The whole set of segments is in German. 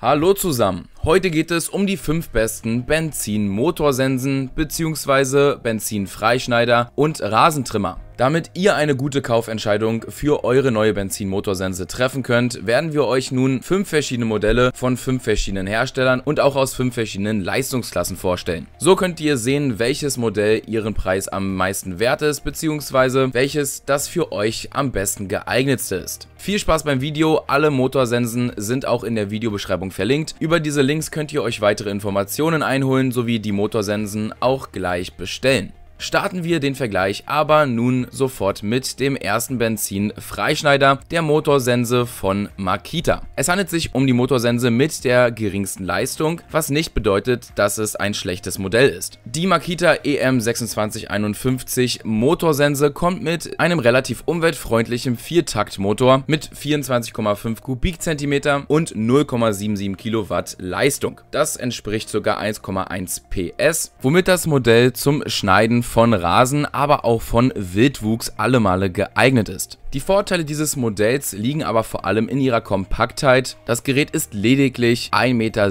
Hallo zusammen. Heute geht es um die 5 besten Benzin-Motorsensen bzw. Benzin-Freischneider und Rasentrimmer. Damit ihr eine gute Kaufentscheidung für eure neue Benzinmotorsense treffen könnt, werden wir euch nun fünf verschiedene Modelle von fünf verschiedenen Herstellern und auch aus fünf verschiedenen Leistungsklassen vorstellen. So könnt ihr sehen, welches Modell ihren Preis am meisten wert ist, bzw. welches das für euch am besten geeignetste ist. Viel Spaß beim Video, alle Motorsensen sind auch in der Videobeschreibung verlinkt. Über diese Links könnt ihr euch weitere Informationen einholen sowie die Motorsensen auch gleich bestellen starten wir den Vergleich aber nun sofort mit dem ersten Benzin-Freischneider, der Motorsense von Makita. Es handelt sich um die Motorsense mit der geringsten Leistung, was nicht bedeutet, dass es ein schlechtes Modell ist. Die Makita EM2651 Motorsense kommt mit einem relativ umweltfreundlichen Viertaktmotor mit 24,5 Kubikzentimeter und 0,77 Kilowatt Leistung. Das entspricht sogar 1,1 PS, womit das Modell zum Schneiden von Rasen, aber auch von Wildwuchs alle Male geeignet ist. Die Vorteile dieses Modells liegen aber vor allem in ihrer Kompaktheit. Das Gerät ist lediglich 1,70 Meter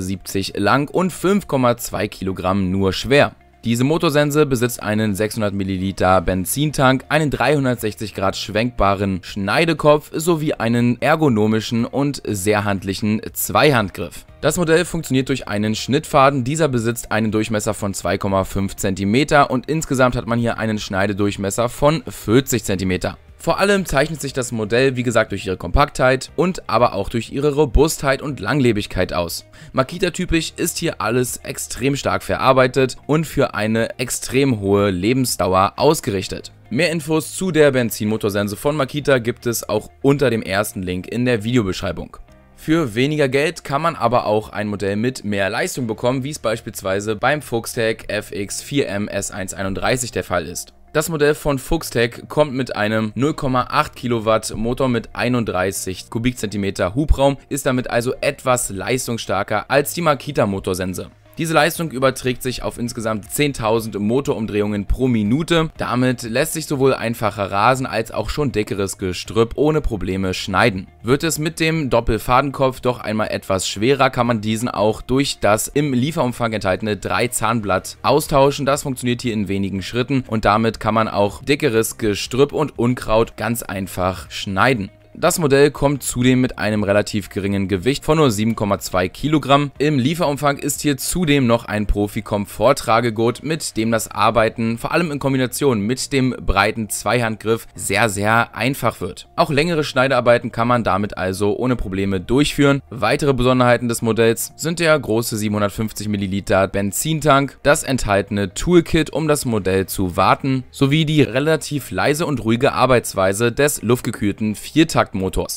lang und 5,2 Kilogramm nur schwer. Diese Motorsense besitzt einen 600ml Benzintank, einen 360 Grad schwenkbaren Schneidekopf sowie einen ergonomischen und sehr handlichen Zweihandgriff. Das Modell funktioniert durch einen Schnittfaden, dieser besitzt einen Durchmesser von 2,5 cm und insgesamt hat man hier einen Schneidedurchmesser von 40 cm. Vor allem zeichnet sich das Modell, wie gesagt, durch ihre Kompaktheit und aber auch durch ihre Robustheit und Langlebigkeit aus. Makita-typisch ist hier alles extrem stark verarbeitet und für eine extrem hohe Lebensdauer ausgerichtet. Mehr Infos zu der Benzinmotorsense von Makita gibt es auch unter dem ersten Link in der Videobeschreibung. Für weniger Geld kann man aber auch ein Modell mit mehr Leistung bekommen, wie es beispielsweise beim Fuchstag FX4M S131 der Fall ist. Das Modell von Fuchstech kommt mit einem 0,8 Kilowatt Motor mit 31 Kubikzentimeter Hubraum, ist damit also etwas leistungsstarker als die Makita Motorsense. Diese Leistung überträgt sich auf insgesamt 10.000 Motorumdrehungen pro Minute. Damit lässt sich sowohl einfacher Rasen als auch schon dickeres Gestrüpp ohne Probleme schneiden. Wird es mit dem Doppelfadenkopf doch einmal etwas schwerer, kann man diesen auch durch das im Lieferumfang enthaltene Dreizahnblatt austauschen. Das funktioniert hier in wenigen Schritten und damit kann man auch dickeres Gestrüpp und Unkraut ganz einfach schneiden. Das Modell kommt zudem mit einem relativ geringen Gewicht von nur 7,2 Kilogramm. Im Lieferumfang ist hier zudem noch ein Profi-Komfort-Tragegurt, mit dem das Arbeiten vor allem in Kombination mit dem breiten Zweihandgriff sehr, sehr einfach wird. Auch längere Schneidearbeiten kann man damit also ohne Probleme durchführen. Weitere Besonderheiten des Modells sind der große 750ml Benzintank, das enthaltene Toolkit, um das Modell zu warten, sowie die relativ leise und ruhige Arbeitsweise des luftgekühlten Viertakt Cadillac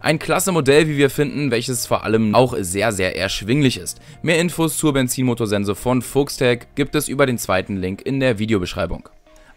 Ein klasse Modell, wie wir finden, welches vor allem auch sehr, sehr erschwinglich ist. Mehr Infos zur Benzinmotorsense von Fuchstech gibt es über den zweiten Link in der Videobeschreibung.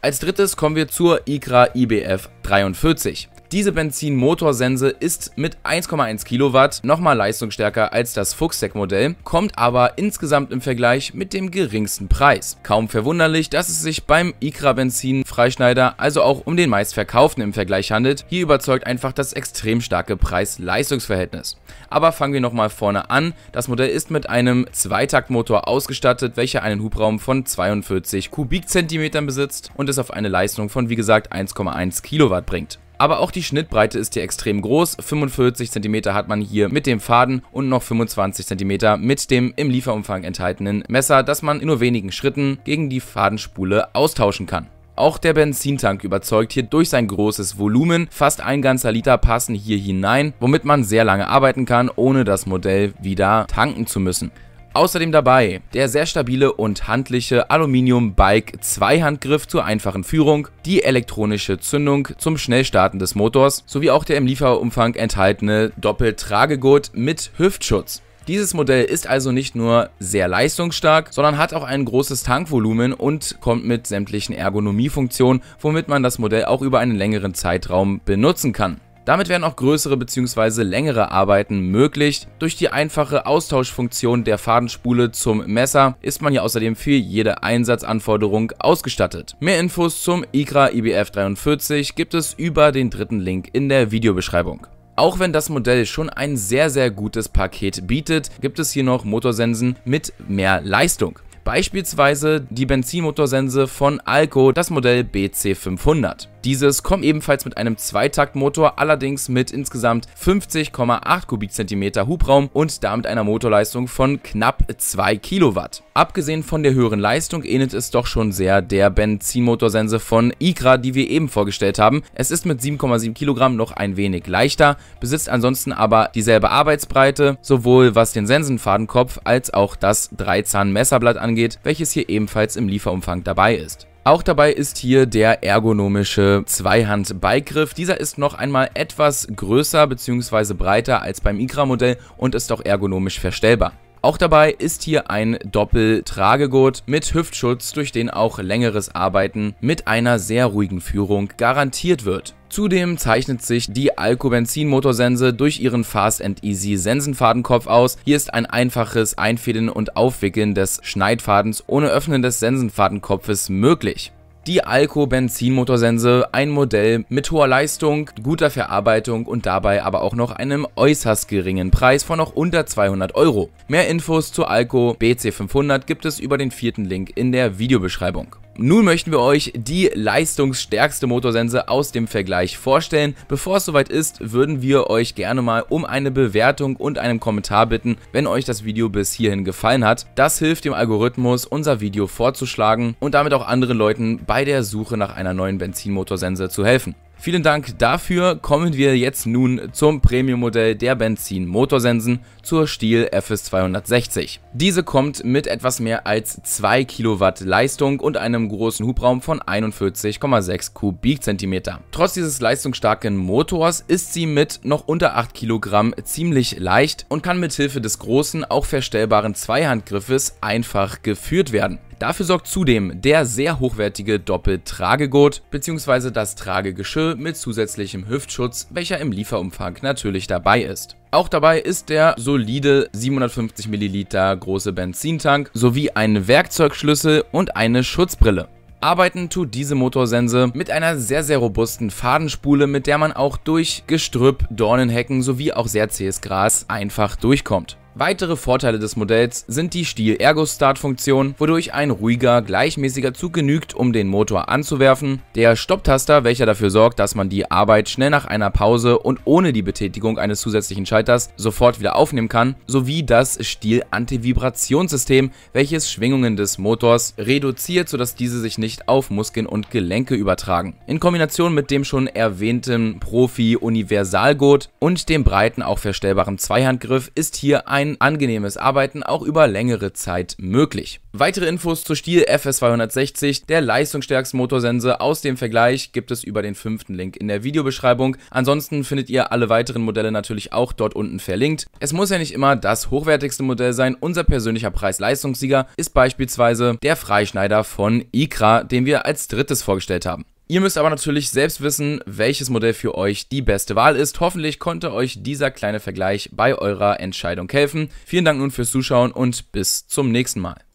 Als drittes kommen wir zur ICRA IBF 43. Diese Benzin-Motorsense ist mit 1,1 Kilowatt nochmal leistungsstärker als das Fuchstec-Modell, kommt aber insgesamt im Vergleich mit dem geringsten Preis. Kaum verwunderlich, dass es sich beim Ikra-Benzin-Freischneider also auch um den meistverkauften im Vergleich handelt. Hier überzeugt einfach das extrem starke Preis-Leistungsverhältnis. Aber fangen wir nochmal vorne an. Das Modell ist mit einem Zweitaktmotor ausgestattet, welcher einen Hubraum von 42 Kubikzentimetern besitzt und es auf eine Leistung von wie gesagt 1,1 Kilowatt bringt. Aber auch die Schnittbreite ist hier extrem groß. 45 cm hat man hier mit dem Faden und noch 25 cm mit dem im Lieferumfang enthaltenen Messer, das man in nur wenigen Schritten gegen die Fadenspule austauschen kann. Auch der Benzintank überzeugt hier durch sein großes Volumen. Fast ein ganzer Liter passen hier hinein, womit man sehr lange arbeiten kann, ohne das Modell wieder tanken zu müssen. Außerdem dabei der sehr stabile und handliche Aluminium-Bike Zweihandgriff zur einfachen Führung, die elektronische Zündung zum Schnellstarten des Motors sowie auch der im Lieferumfang enthaltene Doppeltragegurt mit Hüftschutz. Dieses Modell ist also nicht nur sehr leistungsstark, sondern hat auch ein großes Tankvolumen und kommt mit sämtlichen Ergonomiefunktionen, womit man das Modell auch über einen längeren Zeitraum benutzen kann. Damit werden auch größere bzw. längere Arbeiten möglich. Durch die einfache Austauschfunktion der Fadenspule zum Messer ist man ja außerdem für jede Einsatzanforderung ausgestattet. Mehr Infos zum IKRA IBF 43 gibt es über den dritten Link in der Videobeschreibung. Auch wenn das Modell schon ein sehr sehr gutes Paket bietet, gibt es hier noch Motorsensen mit mehr Leistung. Beispielsweise die Benzinmotorsense von Alco, das Modell BC500. Dieses kommt ebenfalls mit einem Zweitaktmotor, allerdings mit insgesamt 50,8 Kubikzentimeter Hubraum und damit einer Motorleistung von knapp 2 Kilowatt. Abgesehen von der höheren Leistung ähnelt es doch schon sehr der Benzinmotorsense von Igra, die wir eben vorgestellt haben. Es ist mit 7,7 Kilogramm noch ein wenig leichter, besitzt ansonsten aber dieselbe Arbeitsbreite, sowohl was den Sensenfadenkopf als auch das Dreizahnmesserblatt angeht, welches hier ebenfalls im Lieferumfang dabei ist. Auch dabei ist hier der ergonomische Zweihand-Beigriff. Dieser ist noch einmal etwas größer bzw. breiter als beim Igra-Modell und ist auch ergonomisch verstellbar. Auch dabei ist hier ein Doppeltragegurt mit Hüftschutz, durch den auch längeres Arbeiten mit einer sehr ruhigen Führung garantiert wird. Zudem zeichnet sich die Alco-Benzin-Motorsense durch ihren Fast and Easy Sensenfadenkopf aus. Hier ist ein einfaches Einfädeln und Aufwickeln des Schneidfadens ohne Öffnen des Sensenfadenkopfes möglich. Die Alco Benzinmotorsense, ein Modell mit hoher Leistung, guter Verarbeitung und dabei aber auch noch einem äußerst geringen Preis von noch unter 200 Euro. Mehr Infos zur Alco BC500 gibt es über den vierten Link in der Videobeschreibung. Nun möchten wir euch die leistungsstärkste Motorsense aus dem Vergleich vorstellen. Bevor es soweit ist, würden wir euch gerne mal um eine Bewertung und einen Kommentar bitten, wenn euch das Video bis hierhin gefallen hat. Das hilft dem Algorithmus, unser Video vorzuschlagen und damit auch anderen Leuten bei der Suche nach einer neuen Benzinmotorsense zu helfen. Vielen Dank dafür. Kommen wir jetzt nun zum Premium-Modell der Benzin-Motorsensen zur Stil FS260. Diese kommt mit etwas mehr als 2 Kilowatt Leistung und einem großen Hubraum von 41,6 Kubikzentimeter. Trotz dieses leistungsstarken Motors ist sie mit noch unter 8 Kilogramm ziemlich leicht und kann mithilfe des großen, auch verstellbaren Zweihandgriffes einfach geführt werden. Dafür sorgt zudem der sehr hochwertige Doppeltragegurt bzw. das Tragegeschirr mit zusätzlichem Hüftschutz, welcher im Lieferumfang natürlich dabei ist. Auch dabei ist der solide 750 ml große Benzintank sowie ein Werkzeugschlüssel und eine Schutzbrille. Arbeiten tut diese Motorsense mit einer sehr, sehr robusten Fadenspule, mit der man auch durch Gestrüpp, Dornenhecken sowie auch sehr zähes Gras einfach durchkommt. Weitere Vorteile des Modells sind die stil ergo start funktion wodurch ein ruhiger, gleichmäßiger Zug genügt, um den Motor anzuwerfen, der Stopptaster, welcher dafür sorgt, dass man die Arbeit schnell nach einer Pause und ohne die Betätigung eines zusätzlichen Schalters sofort wieder aufnehmen kann, sowie das stil antivibrationssystem welches Schwingungen des Motors reduziert, sodass diese sich nicht auf Muskeln und Gelenke übertragen. In Kombination mit dem schon erwähnten Profi-Universalgurt und dem breiten, auch verstellbaren Zweihandgriff ist hier ein ein angenehmes Arbeiten auch über längere Zeit möglich. Weitere Infos zu Stil FS260, der leistungsstärksten Motorsense aus dem Vergleich, gibt es über den fünften Link in der Videobeschreibung. Ansonsten findet ihr alle weiteren Modelle natürlich auch dort unten verlinkt. Es muss ja nicht immer das hochwertigste Modell sein. Unser persönlicher Preis-Leistungssieger ist beispielsweise der Freischneider von Ikra, den wir als drittes vorgestellt haben. Ihr müsst aber natürlich selbst wissen, welches Modell für euch die beste Wahl ist. Hoffentlich konnte euch dieser kleine Vergleich bei eurer Entscheidung helfen. Vielen Dank nun fürs Zuschauen und bis zum nächsten Mal.